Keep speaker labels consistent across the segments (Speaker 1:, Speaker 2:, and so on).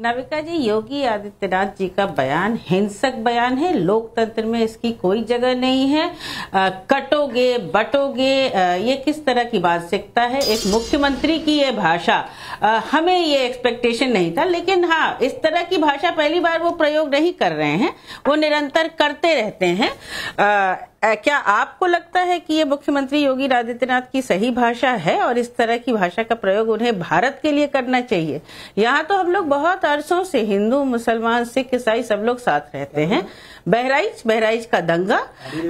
Speaker 1: नाविका जी योगी आदित्यनाथ जी का बयान हिंसक बयान है लोकतंत्र में इसकी कोई जगह नहीं है आ, कटोगे बटोगे आ, ये किस तरह की सीखता है एक मुख्यमंत्री की ये भाषा आ, हमें ये एक्सपेक्टेशन नहीं था लेकिन हाँ इस तरह की भाषा पहली बार वो प्रयोग नहीं कर रहे हैं वो निरंतर करते रहते हैं क्या आपको लगता है कि ये मुख्यमंत्री योगी आदित्यनाथ की सही भाषा है और इस तरह की भाषा का प्रयोग उन्हें भारत के लिए करना चाहिए यहाँ तो हम लोग बहुत अरसों से हिंदू मुसलमान सिख ईसाई सब लोग साथ रहते हैं बहराइच बहराइच का दंगा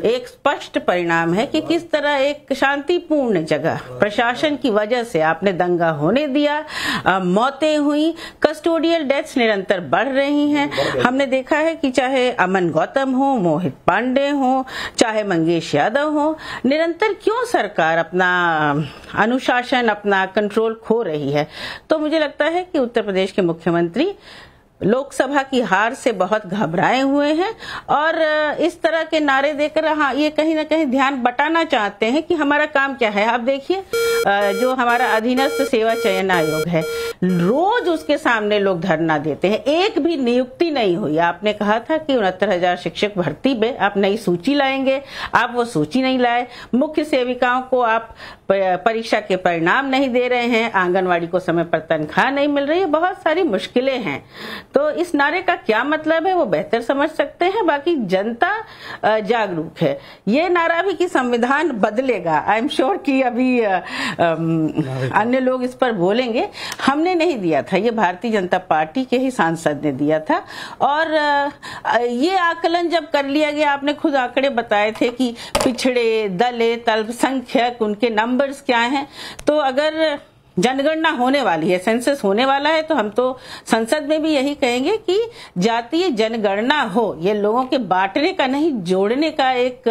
Speaker 1: एक स्पष्ट परिणाम है कि किस तरह एक शांतिपूर्ण जगह प्रशासन की वजह से आपने दंगा होने दिया मौतें हुई कस्टोडियल डेथ्स निरंतर बढ़ रही हैं हमने देखा है कि चाहे अमन गौतम हो मोहित पांडे हो चाहे चाहे मंगेश यादव हो निरंतर क्यों सरकार अपना अनुशासन अपना कंट्रोल खो रही है तो मुझे लगता है कि उत्तर प्रदेश के मुख्यमंत्री लोकसभा की हार से बहुत घबराए हुए हैं और इस तरह के नारे देकर हाँ ये कहीं ना कहीं ध्यान बटाना चाहते हैं कि हमारा काम क्या है आप देखिए जो हमारा अधीनस्थ सेवा चयन आयोग है रोज उसके सामने लोग धरना देते हैं एक भी नियुक्ति नहीं हुई आपने कहा था कि उनहत्तर हजार शिक्षक भर्ती में आप नई सूची लाएंगे आप वो सूची नहीं लाए मुख्य सेविकाओं को आप परीक्षा के परिणाम नहीं दे रहे हैं आंगनवाड़ी को समय पर तनख्वाह नहीं मिल रही है बहुत सारी मुश्किलें हैं तो इस नारे का क्या मतलब है वो बेहतर समझ सकते हैं बाकी जनता जागरूक है ये नारा भी कि संविधान बदलेगा आई एम श्योर कि अभी अन्य लोग इस पर बोलेंगे हमने नहीं दिया था ये भारतीय जनता पार्टी के ही सांसद ने दिया था और ये आकलन जब कर लिया गया आपने खुद आंकड़े बताए थे कि पिछड़े दलित अल्पसंख्यक उनके नंबर्स क्या हैं तो अगर जनगणना होने वाली है सेंसस होने वाला है तो हम तो संसद में भी यही कहेंगे कि जातीय जनगणना हो ये लोगों के बांटने का नहीं जोड़ने का एक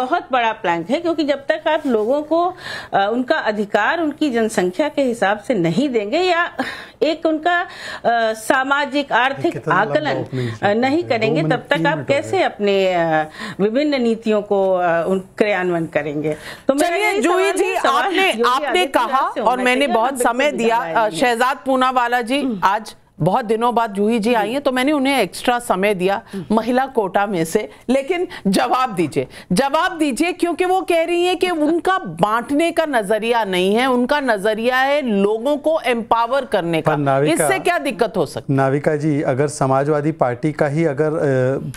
Speaker 1: बहुत बड़ा प्लैंक है क्योंकि जब तक आप लोगों को उनका अधिकार उनकी जनसंख्या के हिसाब से नहीं देंगे या एक उनका सामाजिक आर्थिक आकलन नहीं करेंगे तब तक आप कैसे अपने विभिन्न नीतियों को क्रियान्वयन करेंगे तो मेरे जूही जी आपने आपने कहा और मैंने बहुत समय दिया शहजाद पूनावाला जी हम्म। आज बहुत
Speaker 2: दिनों बाद जूही जी आई हैं तो मैंने उन्हें एक्स्ट्रा समय दिया महिला कोटा में से लेकिन जवाब दीजिए जवाब दीजिए क्योंकि वो कह रही हैं कि उनका बांटने का नजरिया नहीं है उनका नजरिया है लोगों को एम्पावर करने का इससे क्या दिक्कत हो सकती
Speaker 3: नाविका जी अगर समाजवादी पार्टी का ही अगर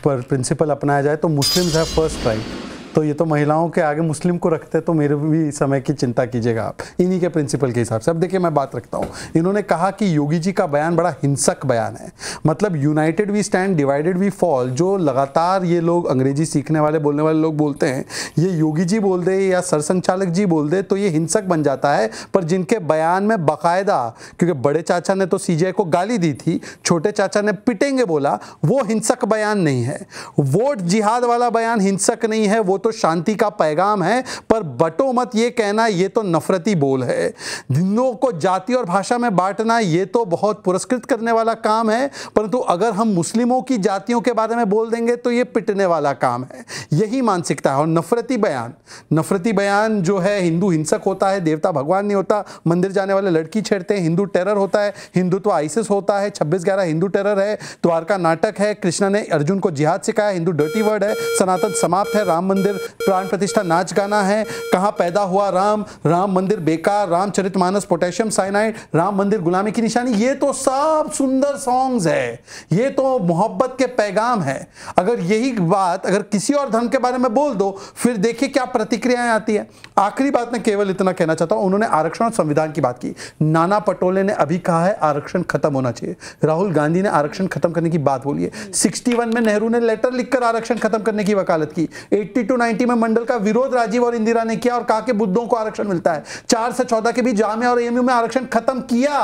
Speaker 3: प्रिंसिपल अपनाया जाए तो मुस्लिम है फर्स्ट राइट तो ये तो महिलाओं के आगे मुस्लिम को रखते तो मेरे भी समय की चिंता कीजिएगा आप इन्हीं के प्रिंसिपल के हिसाब से अब देखिए मैं बात रखता हूँ इन्होंने कहा कि योगी जी का बयान बड़ा हिंसक बयान है मतलब united we stand divided we fall जो लगातार ये लोग अंग्रेजी सीखने वाले बोलने वाले लोग बोलते हैं ये योगी जी बोल दे या सरसंचालक जी बोल दे तो ये हिंसक बन जाता है पर जिनके बयान में बाकायदा क्योंकि बड़े चाचा ने तो सीजीआई को गाली दी थी छोटे चाचा ने पिटेंगे बोला वो हिंसक बयान नहीं है वोट जिहाद वाला बयान हिंसक नहीं है वो तो शांति का पैगाम है पर बटो मत ये कहना ये तो नफरती बोल है हिंदुओं को जाति और भाषा में बांटना ये तो बहुत पुरस्कृत करने वाला काम है परंतु अगर हम मुस्लिमों की जातियों के बारे में बोल देंगे तो ये पिटने वाला काम है यही मानसिकता है और नफरती बयान नफरती बयान जो है हिंदू हिंसक होता है देवता भगवान नहीं होता मंदिर जाने वाले लड़की छेड़ते हैं हिंदू टेरर होता है हिंदुत्व आइसिस होता है छब्बीस ग्यारह हिंदू टेरर है द्वारका नाटक है कृष्णा ने अर्जुन को जिहाद सिखाया हिंदू डर्टी वर्ड है सनातन समाप्त है राम मंदिर मंदिर प्राण प्रतिष्ठा नाच गाना है कहाँ पैदा हुआ राम राम मंदिर बेकार रामचरित मानस पोटेशियम साइनाइड राम मंदिर गुलामी की निशानी ये तो सब सुंदर सॉन्ग्स है ये तो मोहब्बत के पैगाम है अगर यही बात अगर किसी और धर्म के बारे में बोल दो फिर देखिए क्या प्रतिक्रियाएं आती है आखिरी बात मैं केवल इतना कहना चाहता हूँ उन्होंने आरक्षण और संविधान की बात की नाना पटोले ने अभी कहा है आरक्षण खत्म होना चाहिए राहुल गांधी ने आरक्षण खत्म करने की बात बोली है सिक्सटी में नेहरू ने लेटर लिखकर आरक्षण खत्म करने की वकालत की एट्टी 1990 में मंडल का विरोध राजीव और इंदिरा ने किया और कहा कि बुद्धों को आरक्षण मिलता है चार से चौदह के बीच जामिया और एमयू में आरक्षण खत्म किया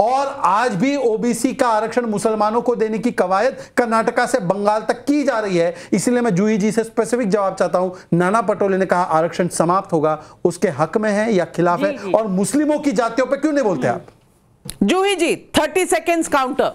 Speaker 3: और आज भी ओबीसी का आरक्षण मुसलमानों को देने की कवायद कर्नाटका से बंगाल तक की जा रही है इसलिए मैं जूही जी से स्पेसिफिक जवाब चाहता हूं नाना पटोले ने कहा आरक्षण समाप्त होगा उसके हक में है या खिलाफ है
Speaker 2: और मुस्लिमों की जातियों पर क्यों नहीं बोलते आप Juhi ji thirty second counter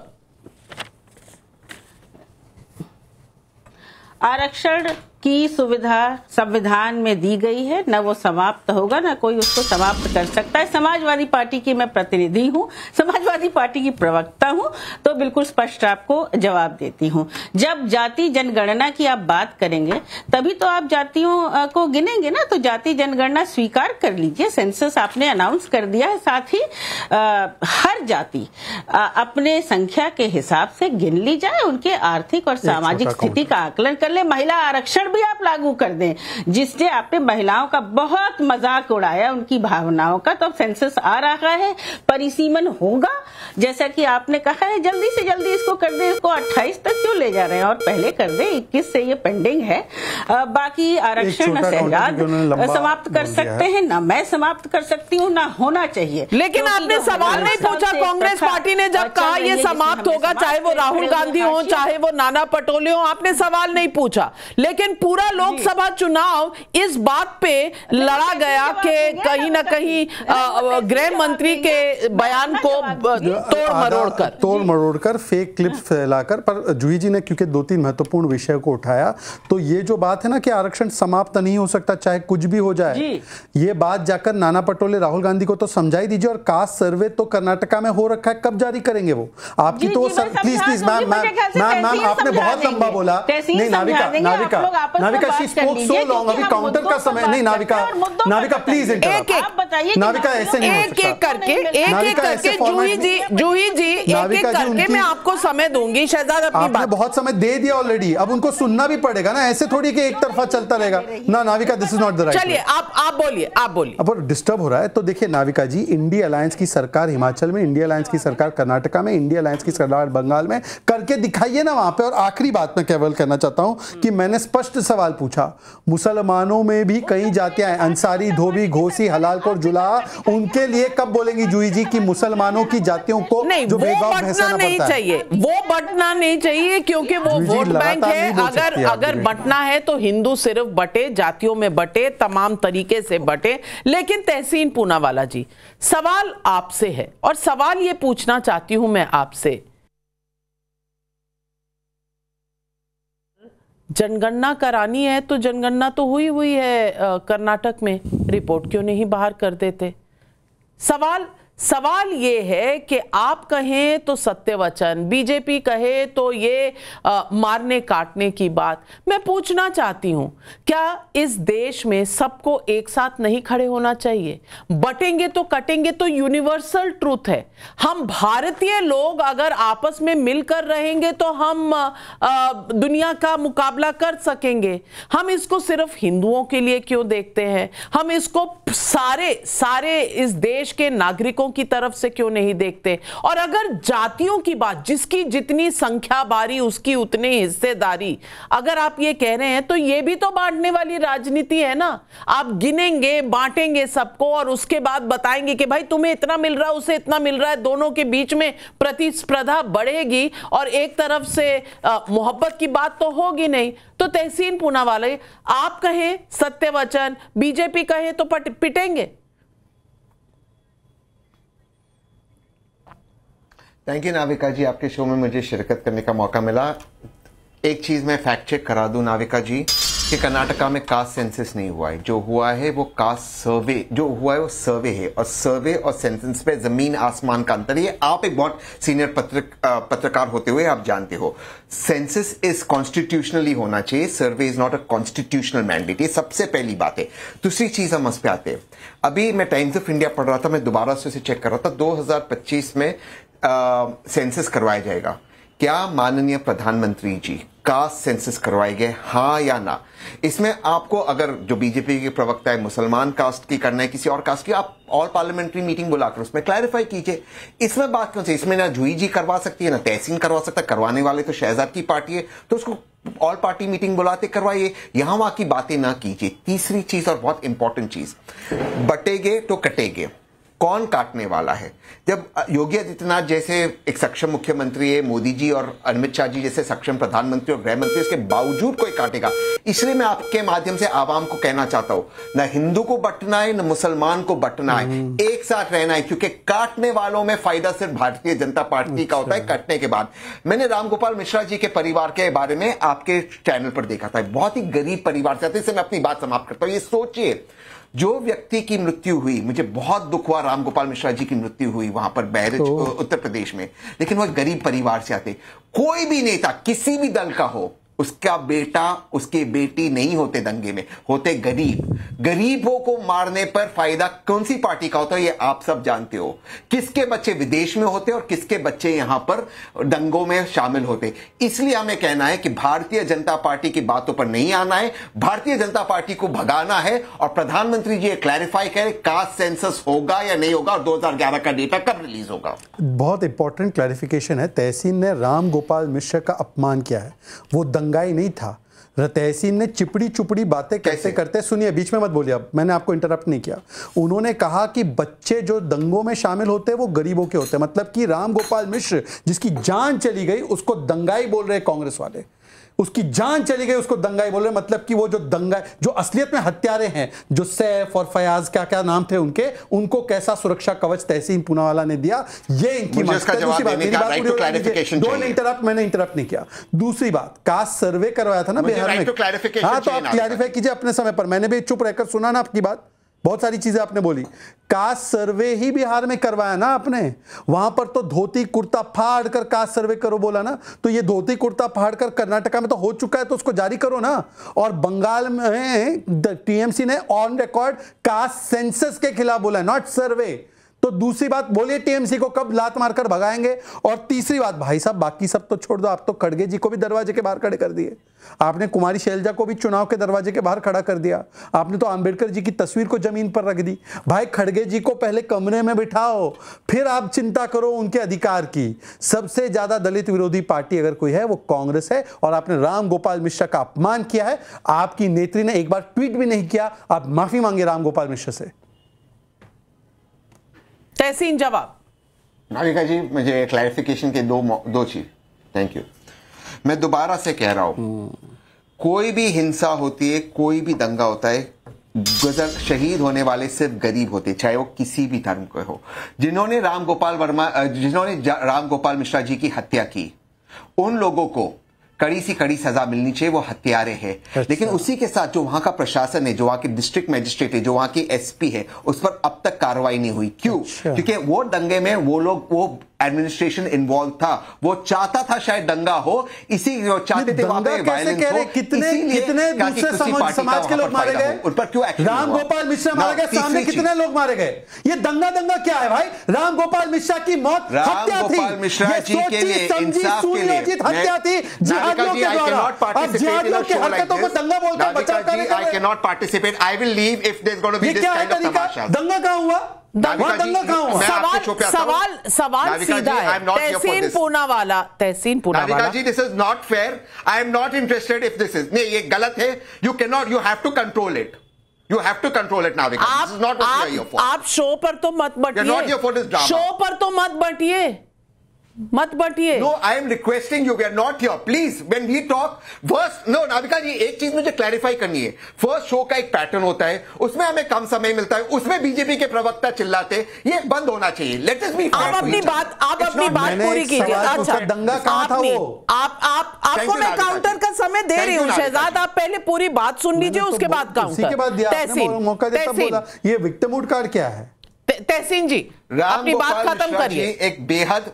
Speaker 1: आरक्षण की सुविधा संविधान में दी गई है न वो समाप्त होगा न कोई उसको समाप्त कर सकता है समाजवादी पार्टी की मैं प्रतिनिधि हूँ समाजवादी पार्टी की प्रवक्ता हूँ तो बिल्कुल स्पष्ट आपको जवाब देती हूँ जब जाति जनगणना की आप बात करेंगे तभी तो आप जातियों को गिनेंगे ना तो जाति जनगणना स्वीकार कर लीजिए सेंसस आपने अनाउंस कर दिया है साथ ही आ, हर जाति अपने संख्या के हिसाब से गिन ली जाए उनके आर्थिक और सामाजिक स्थिति का आकलन कर ले महिला आरक्षण भी आप लागू कर दें जिसने आपने महिलाओं का बहुत मजाक उड़ाया उनकी भावनाओं का तो सेंसस आ रहा है परिसीमन होगा जैसा कि आपने कहा है जल्दी से जल्दी इसको कर दें इसको 28 तक क्यों ले जा रहे हैं और पहले कर दें 21 से ये पेंडिंग है आ, बाकी आरक्षण समाप्त कर सकते हैं ना मैं समाप्त कर सकती हूँ ना होना चाहिए लेकिन आपने सवाल नहीं पूछा कांग्रेस पार्टी ने जब कहा यह समाप्त होगा चाहे वो राहुल गांधी हो चाहे
Speaker 2: वो नाना पटोले हो आपने सवाल नहीं पूछा लेकिन पूरा लोकसभा चुनाव इस बात पे लड़ा गया कि कहीं ना तो कहीं गृह मंत्री के बयान तो को
Speaker 3: तोड़ मरोड़ कर तोड़ मरोड़ कर फेक क्लिप्स फैलाकर पर जूही जी ने क्योंकि दो तीन महत्वपूर्ण विषय को उठाया तो ये जो बात है ना कि आरक्षण समाप्त नहीं हो सकता चाहे कुछ भी हो जाए ये बात जाकर नाना पटोले राहुल गांधी को तो समझाई दीजिए और कास्ट सर्वे तो कर्नाटका में हो रखा है कब जारी करेंगे वो आपकी तो please please ma'am ma'am ma'am आपने बहुत लंबा बोला नहीं Navika Navika Navika she spoke so long अभी काउंटर का समय नहीं नाविका नाविका प्लीज एक एक
Speaker 1: बताइए नाविका
Speaker 3: ऐसे नहीं एक एक करके एक एक करके जूही जी जूही जी एक एक करके मैं आपको
Speaker 2: समय दूंगी शहजाद अपनी बात
Speaker 3: बहुत समय दे दिया ऑलरेडी अब उनको सुनना भी पड़ेगा ना ऐसे थोड़ी की एक
Speaker 2: तरफा चलता रहेगा
Speaker 3: ना Navika this is not the right चलिए
Speaker 2: आप आप बोलिए आप बोलिए
Speaker 3: अब डिस्टर्ब हो रहा है तो देखिए नाविका जी इंडिया अलायंस की सरकार हिमाचल में इंडिया अलायंस की सरकार कर्नाटका में इंडिया अलायंस की सरकार बंगाल में करके दिखाइए ना वहां पे और आखिरी बात मैं केवल कहना चाहता हूं कि मैंने स्पष्ट से सवाल पूछा मुसलमानों में भी कई जातियां हैं अंसारी धोबी घोसी हलाल हलालकोट जुला उनके लिए कब बोलेंगी जुई जी की मुसलमानों की जातियों को नहीं, जो भेदभाव बंटना नहीं चाहिए
Speaker 2: वो बटना नहीं चाहिए क्योंकि वो वोट बैंक है अगर अगर बटना है तो हिंदू सिर्फ बटे जातियों में बटे तमाम तरीके से बटे लेकिन तहसीन पूनावाला जी सवाल आपसे है और सवाल ये पूछना चाहती हूं मैं आपसे जनगणना करानी है तो जनगणना तो हुई हुई है कर्नाटक में रिपोर्ट क्यों नहीं बाहर कर देते सवाल सवाल ये है कि आप कहें तो सत्य वचन बीजेपी कहे तो ये आ, मारने काटने की बात मैं पूछना चाहती हूं क्या इस देश में सबको एक साथ नहीं खड़े होना चाहिए बटेंगे तो कटेंगे तो यूनिवर्सल ट्रूथ है हम भारतीय लोग अगर आपस में मिलकर रहेंगे तो हम आ, दुनिया का मुकाबला कर सकेंगे हम इसको सिर्फ हिंदुओं के लिए क्यों देखते हैं हम इसको सारे सारे इस देश के नागरिकों लोगों की तरफ से क्यों नहीं देखते और अगर जातियों की बात जिसकी जितनी संख्या बारी उसकी उतनी हिस्सेदारी अगर आप ये कह रहे हैं तो ये भी तो बांटने वाली राजनीति है ना आप गिनेंगे बांटेंगे सबको और उसके बाद बताएंगे कि भाई तुम्हें इतना मिल रहा है उसे इतना मिल रहा है दोनों के बीच में प्रतिस्पर्धा बढ़ेगी और एक तरफ से मोहब्बत की बात तो होगी नहीं तो तहसीन पूना वाले आप कहें सत्य वचन बीजेपी कहे तो पिटेंगे
Speaker 4: थैंक यू नाविका जी आपके शो में मुझे शिरकत करने का मौका मिला एक चीज़ मैं फैक्ट चेक करा दू नाविका जी कि कर्नाटका में कास्ट सेंसिस नहीं हुआ है जो हुआ है वो कास्ट सर्वे जो हुआ है वो सर्वे है और सर्वे और सेंसिस पे ज़मीन आसमान का अंतर है आप एक बहुत सीनियर पत्र पत्रकार होते हुए आप जानते हो सेंसिस इज कॉन्स्टिट्यूशनली होना चाहिए survey is not a constitutional mandate ये सबसे पहली बात है दूसरी चीज़ हम उस पर आते हैं अभी मैं टाइम्स ऑफ इंडिया पढ़ रहा था मैं दोबारा से उसे चेक कर रहा था 2025 में सेंसस करवाया जाएगा क्या माननीय प्रधानमंत्री जी का सेंसस करवाए गए हाँ या ना इसमें आपको अगर जो बीजेपी के प्रवक्ता है मुसलमान कास्ट की करना है किसी और कास्ट की आप ऑल पार्लियामेंट्री मीटिंग बुलाकर उसमें क्लैरिफाई कीजिए इसमें बात क्यों से इसमें ना जुई जी करवा सकती है ना तहसीन करवा सकता करवाने वाले तो शहजाद की पार्टी है तो उसको ऑल पार्टी मीटिंग बुलाते करवाइए यहां वहां की बातें ना कीजिए तीसरी चीज और बहुत इंपॉर्टेंट चीज बटेगे तो कटेगे कौन काटने वाला है जब योगी आदित्यनाथ जैसे एक सक्षम मुख्यमंत्री है मोदी जी और अमित शाह जी जैसे सक्षम प्रधानमंत्री और गृह मंत्री इसके बावजूद कोई काटेगा इसलिए मैं आपके माध्यम से आवाम को कहना चाहता हूं न हिंदू को बटना है न मुसलमान को बटना है हम्म। एक साथ रहना है क्योंकि काटने वालों में फायदा सिर्फ भारतीय जनता पार्टी का होता है अच्छा। कटने के बाद मैंने रामगोपाल मिश्रा जी के परिवार के बारे में आपके चैनल पर देखा था बहुत ही गरीब परिवार से आते मैं अपनी बात समाप्त करता हूँ ये सोचिए जो व्यक्ति की मृत्यु हुई मुझे बहुत दुख हुआ रामगोपाल मिश्रा जी की मृत्यु हुई वहां पर बैरज तो? उत्तर प्रदेश में लेकिन वह गरीब परिवार से आते कोई भी नेता किसी भी दल का हो उसका बेटा उसकी बेटी नहीं होते दंगे में होते गरीब गरीबों को मारने पर फायदा कौन सी पार्टी का होता है ये आप सब जानते हो किसके बच्चे विदेश में होते और किसके बच्चे यहां पर दंगों में शामिल होते इसलिए हमें कहना है कि भारतीय जनता पार्टी की बातों पर नहीं आना है भारतीय जनता पार्टी को भगाना है और प्रधानमंत्री जी क्लैरिफाई करें कास्ट सेंसस होगा या नहीं होगा और दो का डेटा कब रिलीज होगा
Speaker 3: बहुत इंपॉर्टेंट क्लैरिफिकेशन है तहसीन ने राम गोपाल मिश्र का अपमान किया है वो दंग दंगाई नहीं था रतहसीन ने चिपड़ी चुपड़ी बातें कैसे करते सुनिए बीच में मत बोलिए आप मैंने आपको इंटरप्ट नहीं किया उन्होंने कहा कि बच्चे जो दंगों में शामिल होते हैं वो गरीबों के होते हैं मतलब कि राम गोपाल मिश्र जिसकी जान चली गई उसको दंगाई बोल रहे कांग्रेस वाले उसकी जान चली गई उसको दंगाई बोल रहे मतलब कि वो जो दंगाई जो असलियत में हत्यारे हैं जो सैफ और फयाज क्या क्या नाम थे उनके उनको कैसा सुरक्षा कवच तहसीन पूनावाला ने दिया ये इनकी डोंट मैंने इंटरप्ट नहीं किया दूसरी बात कास्ट सर्वे करवाया था ना बिहार में हाँ तो आप क्लैरिफाई कीजिए अपने समय पर मैंने भी चुप रहकर सुना ना आपकी बात बहुत सारी चीज़ें आपने बोली कास्ट सर्वे ही बिहार में करवाया ना आपने वहां पर तो धोती कुर्ता फाड़ कर कास्ट सर्वे करो बोला ना तो ये धोती कुर्ता फाड़ कर कर्नाटका में तो हो चुका है तो उसको जारी करो ना और बंगाल में टीएमसी ने ऑन रिकॉर्ड कास्ट सेंसस के खिलाफ बोला नॉट सर्वे तो दूसरी बात बोलिए टीएमसी को कब लात मारकर भगाएंगे और तीसरी बात भाई साहब बाकी सब तो छोड़ दो आप तो खड़गे जी को भी दरवाजे के बाहर खड़े कर दिए आपने कुमारी शैलजा को भी चुनाव के दरवाजे के बाहर खड़ा कर दिया आपने तो आंबेडकर जी की तस्वीर को जमीन पर रख दी भाई खड़गे जी को पहले कमरे में बिठाओ फिर आप चिंता करो उनके अधिकार की सबसे ज्यादा दलित विरोधी पार्टी अगर कोई है वो कांग्रेस है और आपने राम गोपाल मिश्रा का अपमान किया है आपकी नेत्री ने एक बार ट्वीट भी नहीं किया आप माफी मांगे राम गोपाल मिश्रा से
Speaker 2: तहसीन जवाब
Speaker 4: नाविका जी मुझे क्लैरिफिकेशन के दो दो चीज थैंक यू मैं दोबारा से कह रहा हूं कोई भी हिंसा होती है कोई भी दंगा होता है गुजर शहीद होने वाले सिर्फ गरीब होते चाहे वो किसी भी धर्म के हो जिन्होंने राम गोपाल वर्मा जिन्होंने राम गोपाल मिश्रा जी की हत्या की उन लोगों को कड़ी सी कड़ी सजा मिलनी चाहिए वो हत्यारे हैं अच्छा। लेकिन उसी के साथ जो वहां का प्रशासन है जो वहां के डिस्ट्रिक्ट मैजिस्ट्रेट है जो वहां की एसपी है उस पर अब तक कार्रवाई नहीं हुई क्यों अच्छा। क्योंकि वो दंगे में वो लोग वो एडमिनिस्ट्रेशन इन्वॉल्व था वो चाहता था शायद दंगा हो इसी चाहते थे कैसे कह रहे कितने कितने दूसरे समाज समाज के लोग मारे गए उन पर क्यों राम गोपाल मिश्रा मारे गए सामने कितने
Speaker 3: लोग मारे गए ये दंगा दंगा क्या है भाई राम गोपाल मिश्रा की मौत हत्या थी मिश्रा जी के लिए इंसाफ के लिए हत्या थी जिहादियों के द्वारा अब जिहादियों के हरकतों को दंगा बोलकर
Speaker 4: बचाव करने का I can not participate I will leave if there is gonna be this kind of
Speaker 2: दंगा कहां हुआ
Speaker 4: सवाल सवाल सवाल सीधा जी this is not fair I am not interested if this is नहीं ये गलत है you can not you have to control it you have to control it Navika. आप, तो this आप, शो पर तो मत बटिए. Not not here for show
Speaker 2: पर तो मत बटिए. मत बटिए no I am
Speaker 4: requesting you we are not your please when we talk first no Navika ji एक चीज मुझे क्लैरिफाई करनी है फर्स्ट शो का एक पैटर्न होता है उसमें हमें कम समय मिलता है उसमें बीजेपी के प्रवक्ता चिल्लाते ये बंद होना चाहिए लेट अस बी आप अपनी बात आप अपनी बात पूरी कीजिए अच्छा दंगा कहां था वो
Speaker 2: आप आप आपको मैं काउंटर का समय दे रही हूं शहजाद आप पहले पूरी बात सुन लीजिए उसके तो बाद काउंटर उसी के बाद दिया आपने मौका देता बोला
Speaker 3: ये विक्टिम कार्ड क्या
Speaker 2: है तहसीन
Speaker 3: जी अपनी बात खत्म करिए एक
Speaker 4: बेहद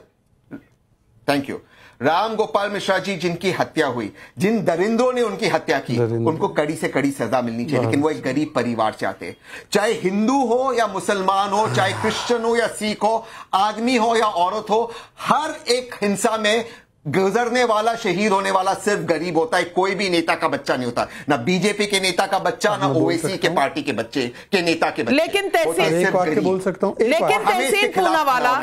Speaker 4: थैंक यू राम गोपाल मिश्रा जी जिनकी हत्या हुई जिन दरिंदों ने उनकी हत्या की उनको कड़ी से कड़ी सजा मिलनी चाहिए लेकिन वो एक गरीब परिवार से आते चाहे हिंदू हो या मुसलमान हो चाहे क्रिश्चियन हो या सिख हो आदमी हो या औरत हो हर एक हिंसा में गुजरने वाला शहीद होने वाला सिर्फ गरीब होता है कोई भी नेता का बच्चा नहीं होता ना बीजेपी के नेता का बच्चा ना ओवेसी के पार्टी के बच्चे के नेता के बच्चे लेकिन तहसील बोल
Speaker 3: सकता हूँ लेकिन तहसील पूनावाला